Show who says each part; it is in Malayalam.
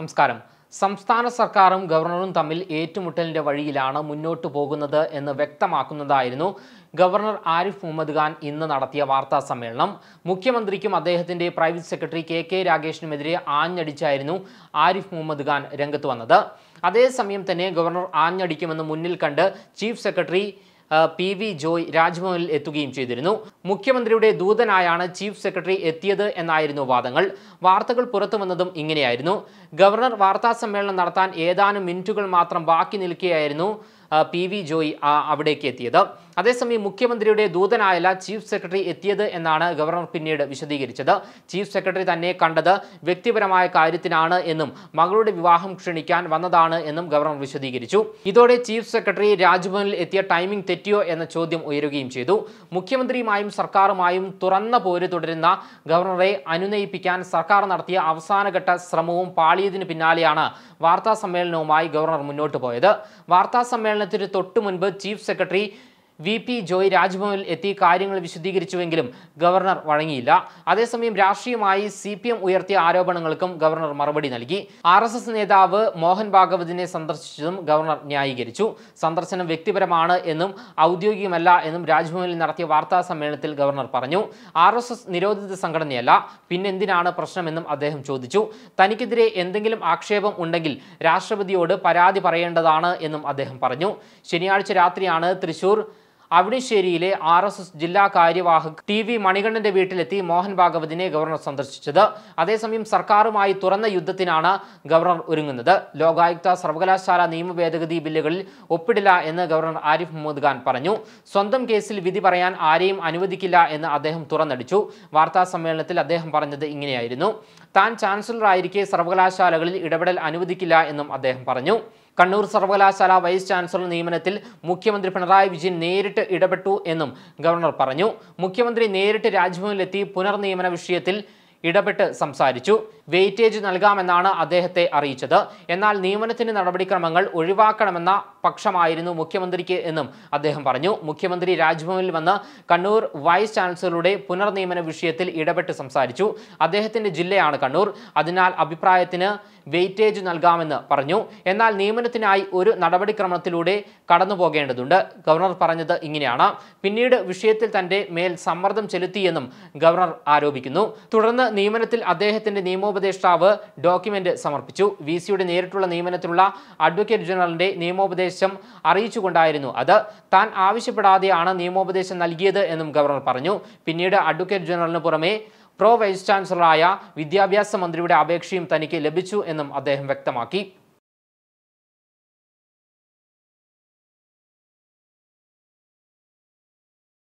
Speaker 1: നമസ്കാരം സംസ്ഥാന സർക്കാരും ഗവർണറും തമ്മിൽ ഏറ്റുമുട്ടലിന്റെ വഴിയിലാണ് മുന്നോട്ടു പോകുന്നത് എന്ന് വ്യക്തമാക്കുന്നതായിരുന്നു ഗവർണർ ആരിഫ് മുഹമ്മദ് ഖാൻ ഇന്ന് നടത്തിയ വാർത്താ സമ്മേളനം മുഖ്യമന്ത്രിക്കും അദ്ദേഹത്തിന്റെ പ്രൈവറ്റ് സെക്രട്ടറി കെ കെ രാഗേഷിനുമെതിരെ ആഞ്ഞടിച്ചായിരുന്നു ആരിഫ് മുഹമ്മദ് ഖാൻ രംഗത്ത് വന്നത് അതേസമയം തന്നെ ഗവർണർ ആഞ്ഞടിക്കുമെന്ന് മുന്നിൽ കണ്ട് chief secretary P V Joy രാജ്ഭവനിൽ എത്തുകയും ചെയ്തിരുന്നു മുഖ്യമന്ത്രിയുടെ ദൂതനായാണ് ചീഫ് സെക്രട്ടറി എത്തിയത് എന്നായിരുന്നു വാദങ്ങൾ വാർത്തകൾ പുറത്തു വന്നതും ഇങ്ങനെയായിരുന്നു ഗവർണർ വാർത്താ സമ്മേളനം നടത്താൻ ഏതാനും മിനിറ്റുകൾ മാത്രം ബാക്കി നിൽക്കുകയായിരുന്നു പി വി ജോയി അവിടേക്ക് എത്തിയത് അതേസമയം മുഖ്യമന്ത്രിയുടെ ദൂതനായല്ല ചീഫ് സെക്രട്ടറി എത്തിയത് എന്നാണ് ഗവർണർ പിന്നീട് വിശദീകരിച്ചത് ചീഫ് സെക്രട്ടറി തന്നെ കണ്ടത് വ്യക്തിപരമായ കാര്യത്തിനാണ് എന്നും മകളുടെ വിവാഹം ക്ഷണിക്കാൻ വന്നതാണ് എന്നും ഗവർണർ വിശദീകരിച്ചു ഇതോടെ ചീഫ് സെക്രട്ടറി രാജ്ഭവനിൽ എത്തിയ ടൈമിംഗ് തെറ്റിയോ എന്ന ചോദ്യം ഉയരുകയും ചെയ്തു മുഖ്യമന്ത്രിയുമായും സർക്കാരുമായും തുറന്ന പോര് തുടരുന്ന ഗവർണറെ അനുനയിപ്പിക്കാൻ സർക്കാർ നടത്തിയ അവസാനഘട്ട ശ്രമവും പാളിയതിനു പിന്നാലെയാണ് വാർത്താ സമ്മേളനവുമായി ഗവർണർ മുന്നോട്ട് പോയത് വാർത്താ സമ്മേളനത്തിന് തൊട്ടു മുൻപ് chief secretary V P Joy രാജ്ഭവനിൽ എത്തി കാര്യങ്ങൾ വിശദീകരിച്ചുവെങ്കിലും ഗവർണർ വഴങ്ങിയില്ല അതേസമയം രാഷ്ട്രീയമായി സി പി എം ഉയർത്തിയ ആരോപണങ്ങൾക്കും ഗവർണർ മറുപടി നൽകി ആർ എസ് എസ് നേതാവ് മോഹൻ ഭാഗവതിനെ സന്ദർശിച്ചതും ഗവർണർ ന്യായീകരിച്ചു സന്ദർശനം വ്യക്തിപരമാണ് എന്നും ഔദ്യോഗികമല്ല എന്നും രാജ്ഭവനിൽ നടത്തിയ വാർത്താ സമ്മേളനത്തിൽ ഗവർണർ പറഞ്ഞു ആർ എസ് എസ് നിരോധിത സംഘടനയല്ല പിന്നെന്തിനാണ് പ്രശ്നമെന്നും അദ്ദേഹം ചോദിച്ചു തനിക്കെതിരെ എന്തെങ്കിലും ആക്ഷേപം ഉണ്ടെങ്കിൽ രാഷ്ട്രപതിയോട് പരാതി പറയേണ്ടതാണ് എന്നും അദ്ദേഹം പറഞ്ഞു ശനിയാഴ്ച രാത്രിയാണ് തൃശൂർ അവിടിശ്ശേരിയിലെ ആർ എസ് എസ് ജില്ലാ കാര്യവാഹക് ടി വി മണികണ്ഠന്റെ വീട്ടിലെത്തി മോഹൻ ഭാഗവതിനെ ഗവർണർ സന്ദർശിച്ചത് അതേസമയം സർക്കാരുമായി തുറന്ന യുദ്ധത്തിനാണ് ഗവർണർ ഒരുങ്ങുന്നത് ലോകായുക്ത സർവകലാശാല നിയമ ഭേദഗതി ബില്ലുകളിൽ ഒപ്പിടില്ല എന്ന് ഗവർണർ ആരിഫ് മുഹമ്മദ് ഖാൻ പറഞ്ഞു സ്വന്തം കേസിൽ വിധി പറയാൻ ആരെയും അനുവദിക്കില്ല എന്ന് അദ്ദേഹം തുറന്നടിച്ചു വാർത്താ സമ്മേളനത്തിൽ അദ്ദേഹം പറഞ്ഞത് ഇങ്ങനെയായിരുന്നു താൻ ചാൻസലറായിരിക്കെ സർവകലാശാലകളിൽ ഇടപെടൽ അനുവദിക്കില്ല എന്നും അദ്ദേഹം പറഞ്ഞു കണ്ണൂർ സർവകലാശാല വൈസ് ചാൻസലർ നിയമനത്തിൽ മുഖ്യമന്ത്രി പിണറായി വിജയൻ നേരിട്ട് ഇടപെട്ടു എന്നും ഗവർണർ പറഞ്ഞു മുഖ്യമന്ത്രി നേരിട്ട് രാജ്ഭവനിലെത്തി പുനർനിയമന വിഷയത്തിൽ ഇടപെട്ട് സംസാരിച്ചു വെയിറ്റേജ് നൽകാമെന്നാണ് അദ്ദേഹത്തെ അറിയിച്ചത് എന്നാൽ നിയമനത്തിന് നടപടിക്രമങ്ങൾ ഒഴിവാക്കണമെന്ന പക്ഷമായിരുന്നു മുഖ്യമന്ത്രിക്ക് എന്നും അദ്ദേഹം പറഞ്ഞു മുഖ്യമന്ത്രി രാജ്ഭവനിൽ വന്ന് കണ്ണൂർ വൈസ് ചാൻസലറുടെ പുനർനിയമന വിഷയത്തിൽ ഇടപെട്ട് സംസാരിച്ചു അദ്ദേഹത്തിന്റെ ജില്ലയാണ് കണ്ണൂർ അതിനാൽ അഭിപ്രായത്തിന് വെയിറ്റേജ് നൽകാമെന്ന് പറഞ്ഞു എന്നാൽ നിയമനത്തിനായി ഒരു നടപടിക്രമത്തിലൂടെ കടന്നു പോകേണ്ടതുണ്ട് ഗവർണർ പറഞ്ഞത് ഇങ്ങനെയാണ് പിന്നീട് വിഷയത്തിൽ തന്റെ മേൽ സമ്മർദ്ദം ചെലുത്തിയെന്നും ഗവർണർ ആരോപിക്കുന്നു തുടർന്ന് നിയമനത്തിൽ അദ്ദേഹത്തിന്റെ നിയമോപ നിയമോപദേഷ്ടാവ് ഡോക്യുമെന്റ് സമർപ്പിച്ചു വി സിയുടെ നേരിട്ടുള്ള നിയമനത്തിലുള്ള അഡ്വക്കേറ്റ് ജനറലിന്റെ നിയമോപദേശം അറിയിച്ചുകൊണ്ടായിരുന്നു അത് താൻ ആവശ്യപ്പെടാതെയാണ് നിയമോപദേശം നൽകിയത് എന്നും ഗവർണർ പറഞ്ഞു പിന്നീട് അഡ്വക്കേറ്റ് ജനറലിന് പുറമെ പ്രോ വൈസ് ചാൻസലറായ വിദ്യാഭ്യാസ മന്ത്രിയുടെ അപേക്ഷയും തനിക്ക് ലഭിച്ചു എന്നും അദ്ദേഹം വ്യക്തമാക്കി